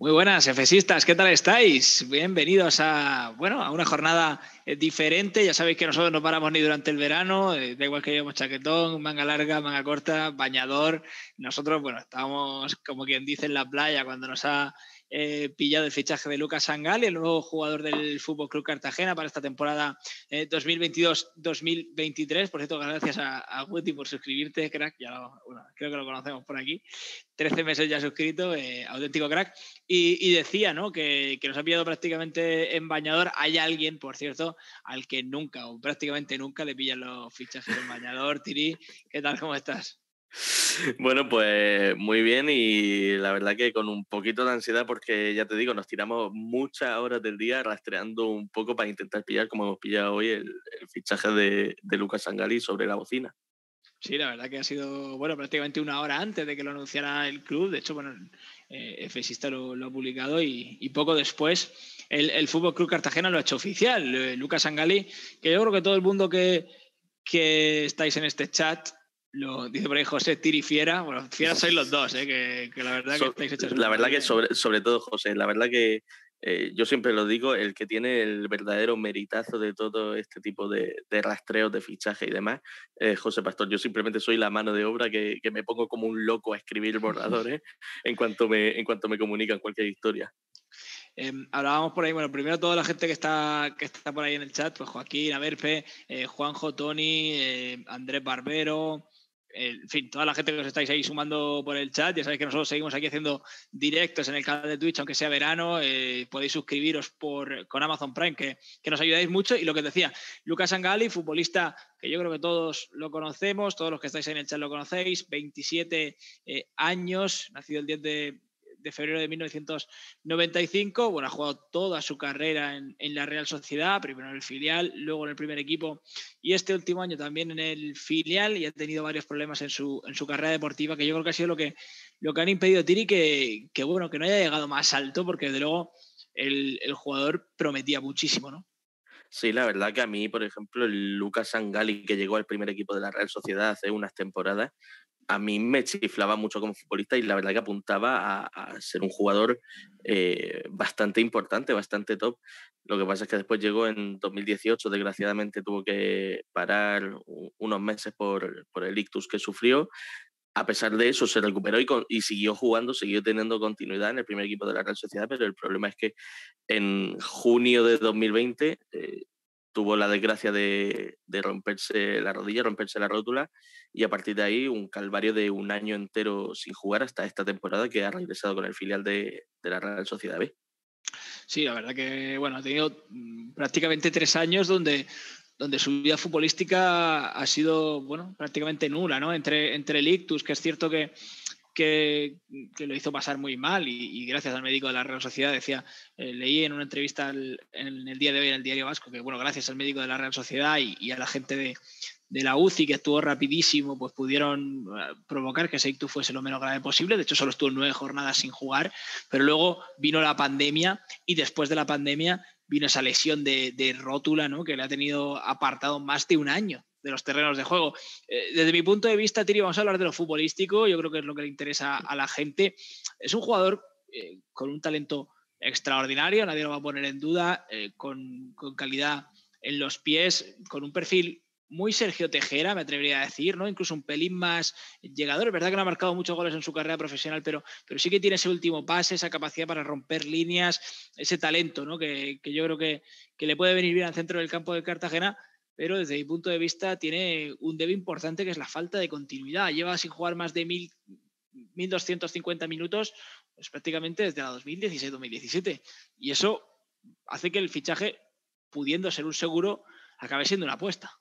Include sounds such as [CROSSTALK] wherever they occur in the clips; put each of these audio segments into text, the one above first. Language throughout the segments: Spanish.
Muy buenas, efesistas, ¿qué tal estáis? Bienvenidos a, bueno, a una jornada eh, diferente. Ya sabéis que nosotros no paramos ni durante el verano, eh, da igual que llevemos chaquetón, manga larga, manga corta, bañador. Nosotros, bueno, estamos, como quien dice, en la playa cuando nos ha eh, pillado el fichaje de Lucas Sangal, el nuevo jugador del Fútbol Club Cartagena para esta temporada 2022-2023. Eh, por cierto, gracias a, Guti por suscribirte, crack. Ya creo que lo conocemos por aquí. 13 meses ya suscrito, eh, auténtico crack. Y, decía ¿no? que, que, nos ha pillado prácticamente en bañador. Hay alguien, por cierto, al que nunca o prácticamente nunca le pillan los fichajes en bañador. Tiri, ¿qué tal? ¿Cómo estás? Bueno, pues muy bien y la verdad que con un poquito de ansiedad porque ya te digo, nos tiramos muchas horas del día rastreando un poco para intentar pillar, como hemos pillado hoy, el, fichaje de, Lucas Sangali sobre la bocina. Sí, la verdad que ha sido, bueno, prácticamente una hora antes de que lo anunciara el club. De hecho, bueno, eh, FSista lo, ha publicado y, poco después el, el, Fútbol Club Cartagena lo ha hecho oficial. Eh, Lucas Sangali, que yo creo que todo el mundo que, que estáis en este chat lo, dice por ahí José Tiri Fiera. Bueno, Fiera sois los dos, ¿eh? que, la verdad que estáis hechos. La verdad que, sobre, todo, José, la verdad que eh, yo siempre lo digo, el que tiene el verdadero meritazo de todo este tipo de, rastreos, de fichaje y demás, eh, José Pastor. Yo simplemente soy la mano de obra que, me pongo como un loco a escribir borradores ¿eh? en, cuanto me, en cuanto me comunican cualquier historia. Em, hablábamos por ahí, bueno, primero toda la gente que está, que está por ahí en el chat, pues Joaquín, Averpe, eh, Juanjo, Tony, Andrés Barbero, eh, en fin, toda la gente que os estáis ahí sumando por el chat, ya sabéis que nosotros seguimos aquí haciendo directos en el canal de Twitch, aunque sea verano, eh, podéis suscribiros por, con Amazon Prime, que, que, nos ayudáis mucho. Y lo que decía, Lucas Angali, futbolista que yo creo que todos lo conocemos, todos los que estáis ahí en el chat lo conocéis, 27 eh, años, nacido el 10 de, de febrero de 1995. Bueno, ha jugado toda su carrera en, la Real Sociedad, primero en el filial, luego en el primer equipo y este último año también en el filial y ha tenido varios problemas en su, carrera deportiva que yo creo que ha sido lo que, lo que han impedido a Tiri que, bueno, que no haya llegado más alto porque de luego el, el jugador prometía muchísimo, ¿no? Sí, la verdad que a mí, por ejemplo, el Lucas Sangali, que llegó al primer equipo de la Real Sociedad hace unas temporadas, a mí me chiflaba mucho como futbolista y la verdad que apuntaba a, ser un jugador eh, bastante importante, bastante top. Lo que pasa es que después llegó en 2018, desgraciadamente tuvo que parar unos meses por, el ictus que sufrió. A pesar de eso, se recuperó y, siguió jugando, siguió teniendo continuidad en el primer equipo de la Real Sociedad, pero el problema es que en junio de 2020 tuvo la desgracia de, romperse la rodilla, romperse la rótula y a partir de ahí un calvario de un año entero sin jugar hasta esta temporada que ha regresado con el filial de, la Real Sociedad B. Sí, la verdad que bueno, ha tenido mm, prácticamente tres años donde donde su vida futbolística ha sido bueno, prácticamente nula, ¿no? Entre, entre el ictus, que es cierto que, que, lo hizo pasar muy mal y, gracias al médico de la Real Sociedad decía, eh, leí en una entrevista en el día de hoy en el diario Vasco que bueno, gracias al médico de la Real Sociedad y, a la gente de, la UCI que estuvo rapidísimo, pues pudieron eh, provocar que ese fuese lo menos grave posible. De hecho, solo estuvo nueve jornadas sin jugar, pero luego vino la pandemia y después de la pandemia vino esa lesión de, de rótula, ¿no? Que le ha tenido apartado más de un año de los terrenos de juego. Eh, desde mi punto de vista, Tiri, vamos a hablar de lo futbolístico, yo creo que es lo que le interesa a la gente. Es un jugador eh, con un talento extraordinario, nadie lo va a poner en duda, eh, con, calidad en los pies, con un perfil muy Sergio Tejera, me atrevería a decir, ¿no? Incluso un pelín más llegador. Es verdad que no ha marcado muchos goles en su carrera profesional, pero, pero sí que tiene ese último pase, esa capacidad para romper líneas, ese talento, ¿no? Que, yo creo que, le puede venir bien al centro del campo de Cartagena, pero desde mi punto de vista tiene un debe importante que es la falta de continuidad. Lleva sin jugar más de 1.250 minutos pues, prácticamente desde la 2016-2017. Y eso hace que el fichaje, pudiendo ser un seguro, acabe siendo una apuesta.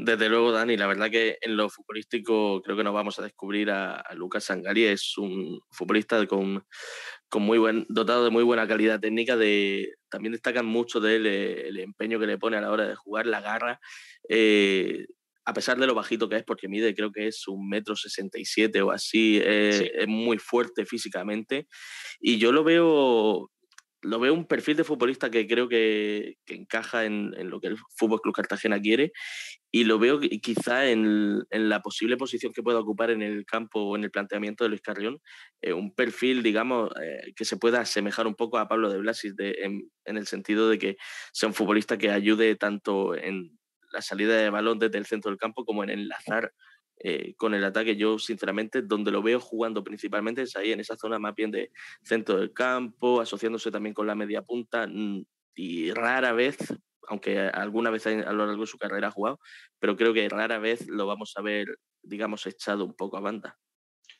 Desde luego, Dani, la verdad que en lo futbolístico creo que nos vamos a descubrir a, Lucas Sangari. Es un futbolista con, muy buen, dotado de muy buena calidad técnica. De, también destacan mucho de eh, el, empeño que le pone a la hora de jugar, la garra. Eh, a pesar de lo bajito que es, porque mide creo que es un metro sesenta y siete o así, eh, es muy fuerte físicamente. Y yo lo veo lo veo un perfil de futbolista que creo que, encaja en, lo que el Fútbol Club Cartagena quiere y lo veo quizá en, la posible posición que pueda ocupar en el campo o en el planteamiento de Luis Carrión, eh, un perfil, digamos, eh, que se pueda asemejar un poco a Pablo de Blasis en, en, el sentido de que sea un futbolista que ayude tanto en la salida de balón desde el centro del campo como en enlazar eh, con el ataque. Yo, sinceramente, donde lo veo jugando principalmente es ahí, en esa zona más bien de centro del campo, asociándose también con la media punta mm, y rara vez, aunque alguna vez a lo largo de su carrera ha jugado, pero creo que rara vez lo vamos a ver, digamos, echado un poco a banda.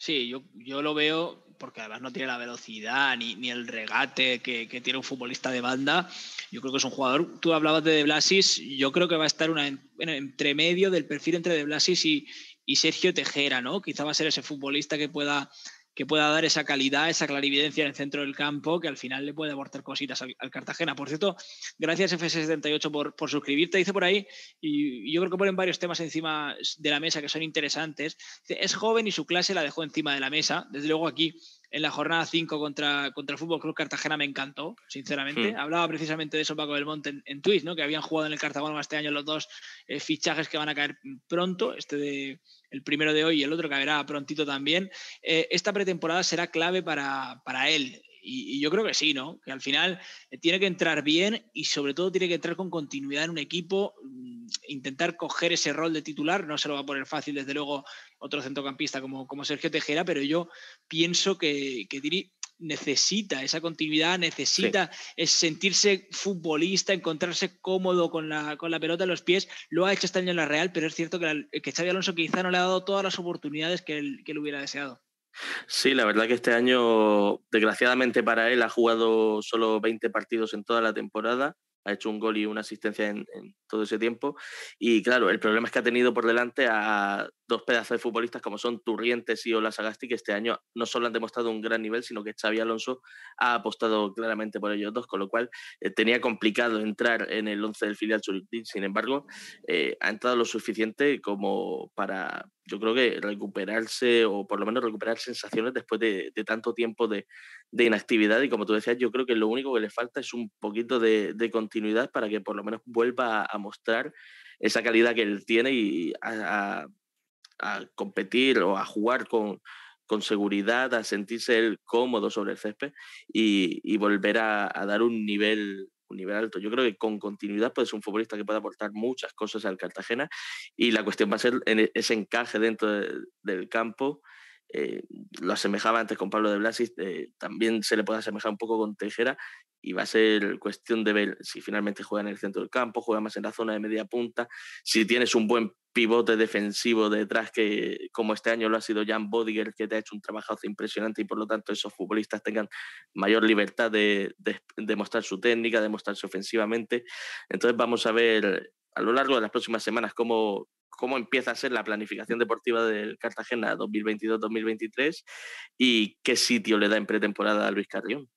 Sí, yo, yo lo veo porque además no tiene la velocidad ni, ni el regate que, tiene un futbolista de banda. Yo creo que es un jugador, tú hablabas de De Blasis, yo creo que va a estar una, en, entre medio del perfil entre De Blasis y, y Sergio Tejera, ¿no? Quizá va a ser ese futbolista que pueda, que pueda dar esa calidad, esa clarividencia en el centro del campo, que al final le puede aportar cositas al, Cartagena. Por cierto, gracias FS78 por, por suscribirte, dice por ahí, y, yo creo que ponen varios temas encima de la mesa que son interesantes. es joven y su clase la dejó encima de la mesa. Desde luego aquí en la jornada 5 contra, contra el Fútbol Club Cartagena me encantó, sinceramente. Hmm. Hablaba precisamente de eso Paco Belmonte en, en Twitch, ¿no? que habían jugado en el Cartagena este año los dos eh, fichajes que van a caer pronto, este de, el primero de hoy y el otro que caerá prontito también. Eh, esta pretemporada será clave para, para él. Y, y, yo creo que sí, ¿no? Que al final eh, tiene que entrar bien y sobre todo tiene que entrar con continuidad en un equipo intentar coger ese rol de titular. No se lo va a poner fácil, desde luego, otro centrocampista como, como Sergio Tejera, pero yo pienso que, que necesita esa continuidad, necesita sentirse futbolista, encontrarse cómodo con la, pelota en los pies. Lo ha hecho este año en la Real, pero es cierto que, que Xavi Alonso quizá no le ha dado todas las oportunidades que él, que él hubiera deseado. Sí, la verdad que este año, desgraciadamente para él, ha jugado solo 20 partidos en toda la temporada ha hecho un gol y una asistencia en, todo ese tiempo. Y claro, el problema es que ha tenido por delante a dos pedazos de futbolistas como son Turrientes y Ola Sagasti, que este año no solo han demostrado un gran nivel, sino que Xavi Alonso ha apostado claramente por ellos dos, con lo cual eh, tenía complicado entrar en el 11 del filial Churitín. Sin embargo, eh, ha entrado lo suficiente como para, yo creo que recuperarse o por lo menos recuperar sensaciones después de, tanto tiempo de, inactividad y como tú decías, yo creo que lo único que le falta es un poquito de, continuidad para que por lo menos vuelva a, mostrar esa calidad que él tiene y a, competir o a jugar con, seguridad, a sentirse él cómodo sobre el césped y, volver a, dar un nivel un nivel alto. Yo creo que con continuidad puede ser un futbolista que pueda aportar muchas cosas al Cartagena y la cuestión va a ser e-, ese encaje dentro del campo. Eh, lo asemejaba antes con Pablo de Blasis, eh, también se le puede asemejar un poco con Tejera y va a ser cuestión de ver si finalmente juega en el centro del campo, juega más en la zona de media punta, si tienes un buen pivote defensivo detrás que, como este año lo ha sido Jan Bodiger, que te ha hecho un trabajazo impresionante y por lo tanto esos futbolistas tengan mayor libertad de, demostrar su técnica, de mostrarse ofensivamente. Entonces vamos a ver a lo largo de las próximas semanas cómo, cómo empieza a ser la planificación deportiva del Cartagena 2022-2023 y qué sitio le da en pretemporada a Luis Carrión.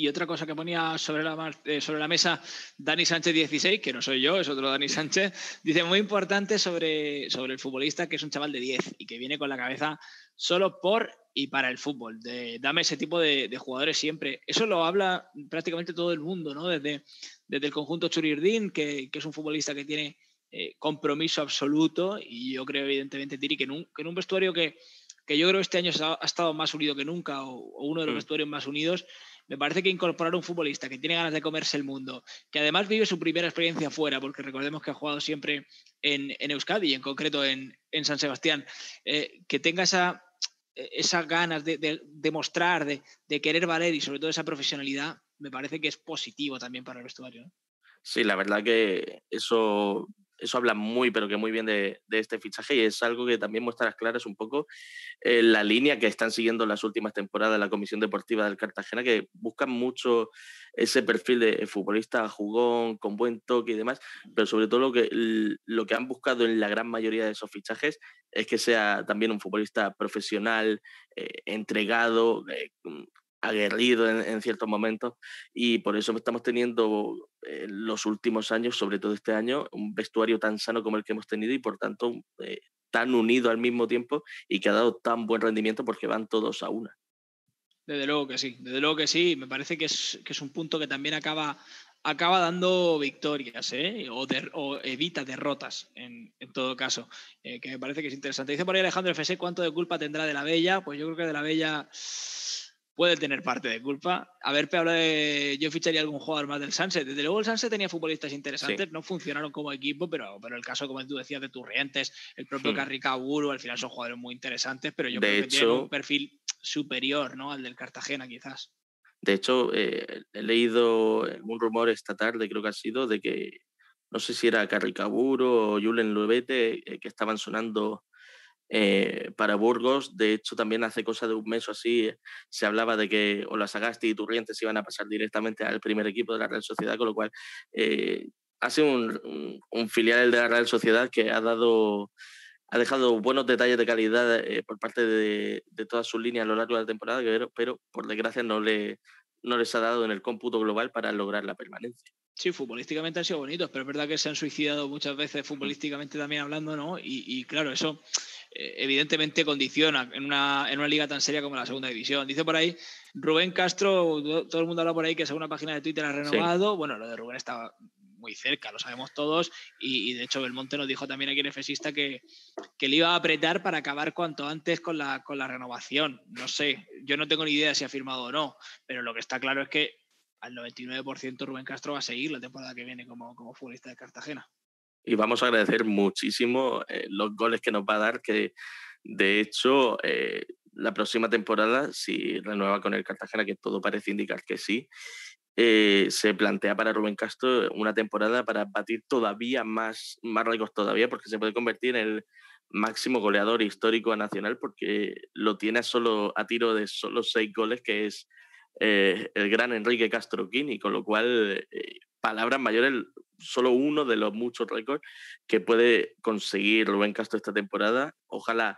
Y otra cosa que ponía sobre la, eh, sobre la mesa Dani Sánchez 16, que no soy yo, es otro Dani Sánchez, dice muy importante sobre, sobre el futbolista que es un chaval de 10 y que viene con la cabeza solo por y para el fútbol. De, dame ese tipo de, jugadores siempre. Eso lo habla prácticamente todo el mundo, ¿no? Desde, desde el conjunto Churirdín, que, es un futbolista que tiene eh, compromiso absoluto. Y yo creo, evidentemente, Tiri, que en un vestuario que, que yo creo que este año ha, estado más unido que nunca o, uno de los mm. vestuarios más unidos, me parece que incorporar un futbolista que tiene ganas de comerse el mundo, que además vive su primera experiencia fuera, porque recordemos que ha jugado siempre en, Euskadi y en concreto en, San Sebastián, eh, que tenga esa, e, esas ganas de, demostrar, de de, querer valer y sobre todo esa profesionalidad, me parece que es positivo también para el vestuario. Sí, la verdad que eso eso habla muy, pero que muy bien de, este fichaje y es algo que también muestra las claras un poco eh, la línea que están siguiendo las últimas temporadas de la Comisión Deportiva del Cartagena, que buscan mucho ese perfil de futbolista jugón, con buen toque y demás, pero sobre todo lo que, lo que han buscado en la gran mayoría de esos fichajes es que sea también un futbolista profesional, eh, entregado, eh, mm, aguerrido en, ciertos momentos y por eso estamos teniendo eh, los últimos años, sobre todo este año, un vestuario tan sano como el que hemos tenido y por tanto eh, tan unido al mismo tiempo y que ha dado tan buen rendimiento porque van todos a una. Desde luego que sí, desde luego que sí, me parece que es, que es un punto que también acaba, acaba dando victorias ¿eh? o, evita derrotas en, todo caso, que me parece que es interesante. Dice por ahí Alejandro fese ¿cuánto de culpa tendrá de la Bella? Pues yo creo que de la Bella puede tener parte de culpa. A ver, de eh, yo ficharía algún jugador más del Sunset. Desde luego el Sunset tenía futbolistas interesantes, no funcionaron como equipo, pero, pero el caso, como tú decías, de Turrientes, el propio Carricaburo, al final son jugadores muy interesantes, pero yo creo que tienen un perfil superior ¿no? al del Cartagena, quizás. De hecho, eh, he leído un rumor esta tarde, creo que ha sido, de que no sé si era Carricaburo o Julen Lubete, eh, que estaban sonando eh, para Burgos. De hecho, también hace cosa de un mes o así eh, se hablaba de que Olasagasti y Turrientes iban a pasar directamente al primer equipo de la Real Sociedad, con lo cual eh, ha sido un, filial de la Real Sociedad que ha dado ha dejado buenos detalles de calidad por parte de, todas sus líneas a lo largo de la temporada, pero, pero por desgracia no, le, les ha dado en el cómputo global para lograr la permanencia. Sí, futbolísticamente han sido bonitos, pero es verdad que se han suicidado muchas veces futbolísticamente también hablando, ¿no? y claro, eso eh, evidentemente condiciona en una, liga tan seria como la segunda división. Dice por ahí Rubén Castro, todo el mundo habla por ahí que según una página de Twitter ha renovado. Bueno, lo de Rubén estaba muy cerca, lo sabemos todos, y, de hecho Belmonte nos dijo también aquí en Efesista que, que le iba a apretar para acabar cuanto antes con la, con la renovación. No sé, yo no tengo ni idea si ha firmado o no, pero lo que está claro es que al 99% Rubén Castro va a seguir la temporada que viene como, como futbolista de Cartagena y vamos a agradecer muchísimo eh, los goles que nos va a dar, que de hecho eh, la próxima temporada, si renueva con el Cartagena, que todo parece indicar que sí, eh, se plantea para Rubén Castro una temporada para batir todavía más, más todavía, porque se puede convertir en el máximo goleador histórico a Nacional, porque lo tiene a solo, a tiro de solo seis goles, que es el gran Enrique Castro Quini, con lo cual, palabras mayores solo uno de los muchos récords que puede conseguir Rubén Castro esta temporada. Ojalá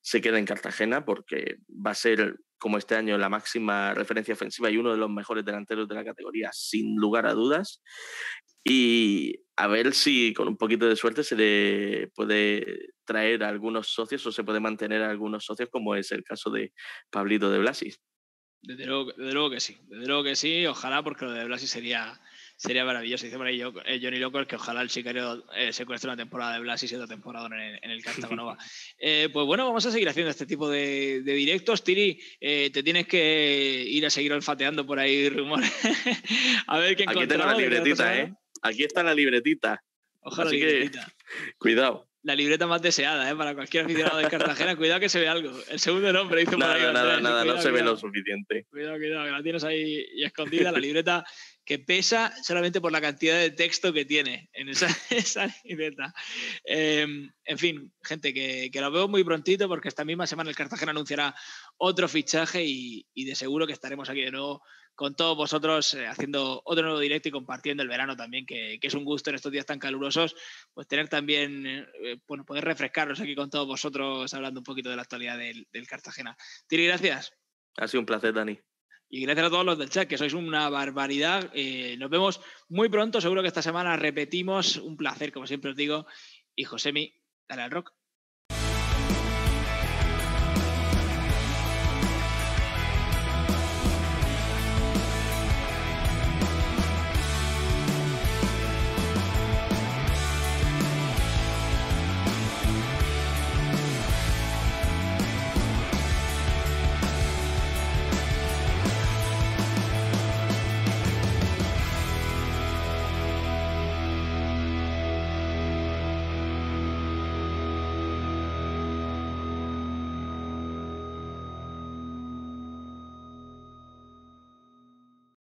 se quede en Cartagena porque va a ser, como este año, la máxima referencia ofensiva y uno de los mejores delanteros de la categoría, sin lugar a dudas. Y a ver si con un poquito de suerte se le puede traer a algunos socios o se puede mantener a algunos socios, como es el caso de Pablito de Blasis. De luego, que sí, de luego que sí, ojalá porque lo de Blasis sería, sería maravilloso. Dice por ahí eh, Johnny Locos que ojalá el sicario eh, secuestre una temporada de Blas y sea temporada en, el, el Cartagonova. [LAUGHS] Eh, pues bueno, vamos a seguir haciendo este tipo de, directos. Tiri, te tienes que ir a seguir olfateando por ahí rumores. [LAUGHS] a ver qué encontramos. Aquí tengo la libretita, ¿eh? Aquí está la libretita. Ojalá la libretita. [LAUGHS] cuidado. La libreta más deseada, ¿eh? Para cualquier aficionado de Cartagena, cuidado que se ve algo. El segundo nombre dice nada, No, Nada, nada, no se ve lo suficiente. Cuidado, cuidado, que la tienes ahí escondida, la libreta que pesa solamente por la cantidad de texto que tiene en esa, [LAUGHS] esa libreta. Em, en fin, gente, que, que, lo veo muy prontito porque esta misma semana el Cartagena anunciará otro fichaje y, de seguro que estaremos aquí de nuevo con todos vosotros eh, haciendo otro nuevo directo y compartiendo el verano también, que, es un gusto en estos días tan calurosos, pues tener también, eh, bueno, poder refrescarnos aquí con todos vosotros hablando un poquito de la actualidad del, del Cartagena. Tiri, gracias. Ha sido un placer, Dani. Y gracias a todos los del chat, que sois una barbaridad. Eh, nos vemos muy pronto. Seguro que esta semana repetimos. Un placer, como siempre os digo. Y Josemi, dale al rock.